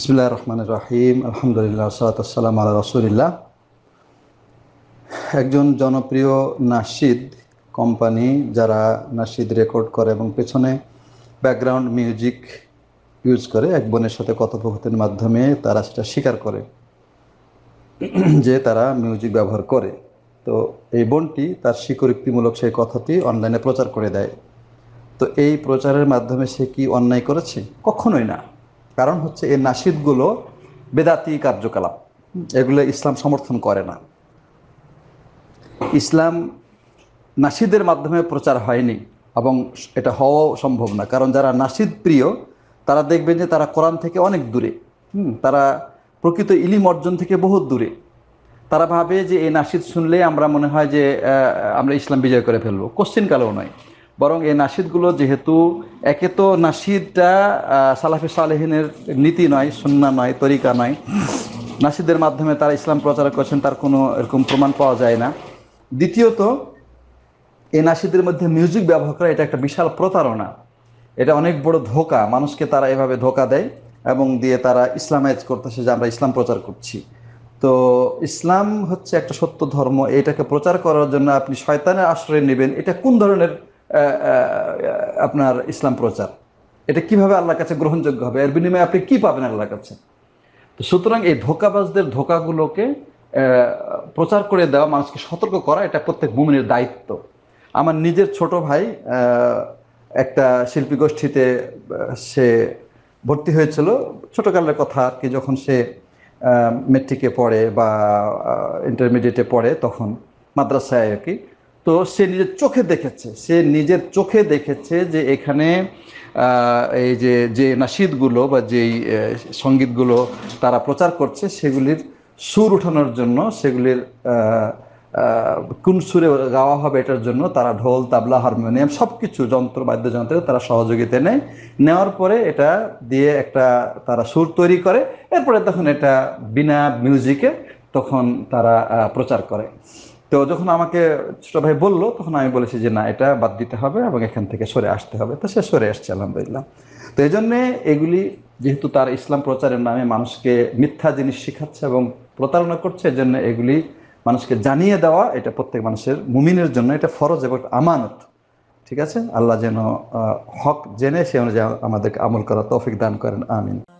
বিসমুল্লাহ রহমান রাহিম আলহামদুলিল্লাহ সালাতাম আল্লাহ রসুলিল্লাহ একজন জনপ্রিয় নাসিদ কোম্পানি যারা নাসিদ রেকর্ড করে এবং পেছনে ব্যাকগ্রাউন্ড মিউজিক ইউজ করে এক বোনের সাথে কথোপকথনের মাধ্যমে তারা সেটা স্বীকার করে যে তারা মিউজিক ব্যবহার করে তো এই বোনটি তার স্বীকৃতিমূলক সেই কথাটি অনলাইনে প্রচার করে দেয় তো এই প্রচারের মাধ্যমে সে কি অন্যায় করেছে কখনোই না কারণ হচ্ছে এই নাসিদগুলো বেদাতি কার্যকলাপ এগুলো ইসলাম সমর্থন করে না ইসলাম নাসিদের মাধ্যমে প্রচার হয়নি এবং এটা হওয়াও সম্ভব না কারণ যারা নাসিদ প্রিয় তারা দেখবেন যে তারা কোরআন থেকে অনেক দূরে তারা প্রকৃত ইলিম অর্জন থেকে বহুত দূরে তারা ভাবে যে এই নাসিদ শুনলে আমরা মনে হয় যে আমরা ইসলাম বিজয় করে ফেলবো কালেও নয় বরং এই নাসিদগুলো যেহেতু একে তো নাসিদটা সালাফি সালেহিনের নীতি নয় সুন্না নয় তরিকা নয় নাসিদের মাধ্যমে তারা ইসলাম প্রচার করছেন তার কোনো এরকম প্রমাণ পাওয়া যায় না দ্বিতীয়ত এই নাসিদের মধ্যে মিউজিক ব্যবহার করা এটা একটা বিশাল প্রতারণা এটা অনেক বড় ধোকা মানুষকে তারা এভাবে ধোকা দেয় এবং দিয়ে তারা ইসলামাইজ করতেছে যে আমরা ইসলাম প্রচার করছি তো ইসলাম হচ্ছে একটা সত্য ধর্ম এটাকে প্রচার করার জন্য আপনি শয়তানের আশ্রয় নেবেন এটা কোন ধরনের আপনার ইসলাম প্রচার এটা কিভাবে আল্লাহর কাছে গ্রহণযোগ্য হবে এর বিনিময়ে আপনি কি পাবেন আল্লাহর কাছে তো সুতরাং এই ধোকাবাজদের ধোকাগুলোকে প্রচার করে দেওয়া মানুষকে সতর্ক করা এটা প্রত্যেক মুমিনের দায়িত্ব আমার নিজের ছোট ভাই একটা শিল্পী গোষ্ঠীতে সে ভর্তি হয়েছিল ছোটোকালের কথা আর কি যখন সে মেট্রিকে পড়ে বা ইন্টারমিডিয়েটে পড়ে তখন মাদ্রাসায় আর কি তো সে নিজের চোখে দেখেছে সে নিজের চোখে দেখেছে যে এখানে এই যে যে নাসিদগুলো বা যেই সঙ্গীতগুলো তারা প্রচার করছে সেগুলির সুর উঠানোর জন্য সেগুলির কোন সুরে গাওয়া হবে এটার জন্য তারা ঢোল তাবলা হারমোনিয়াম সব কিছু যন্ত্র বাদ্যযন্ত্রে তারা সহযোগিতা নেয় নেওয়ার পরে এটা দিয়ে একটা তারা সুর তৈরি করে এরপরে তখন এটা বিনা মিউজিকে তখন তারা প্রচার করে তো যখন আমাকে ছোট ভাই বললো তখন আমি বলেছি যে না এটা বাদ দিতে হবে এবং এখান থেকে সরে আসতে হবে তো সে সরে আসছে আলহামদুলিল্লাহ তো এই জন্যে এগুলি যেহেতু তার ইসলাম প্রচারের নামে মানুষকে মিথ্যা জিনিস শেখাচ্ছে এবং প্রতারণা করছে এই জন্য এগুলি মানুষকে জানিয়ে দেওয়া এটা প্রত্যেক মানুষের মুমিনের জন্য এটা ফরজ এবং আমানত ঠিক আছে আল্লাহ যেন হক জেনে সে অনুযায়ী আমাদেরকে আমল করা তৌফিক দান করেন আমিন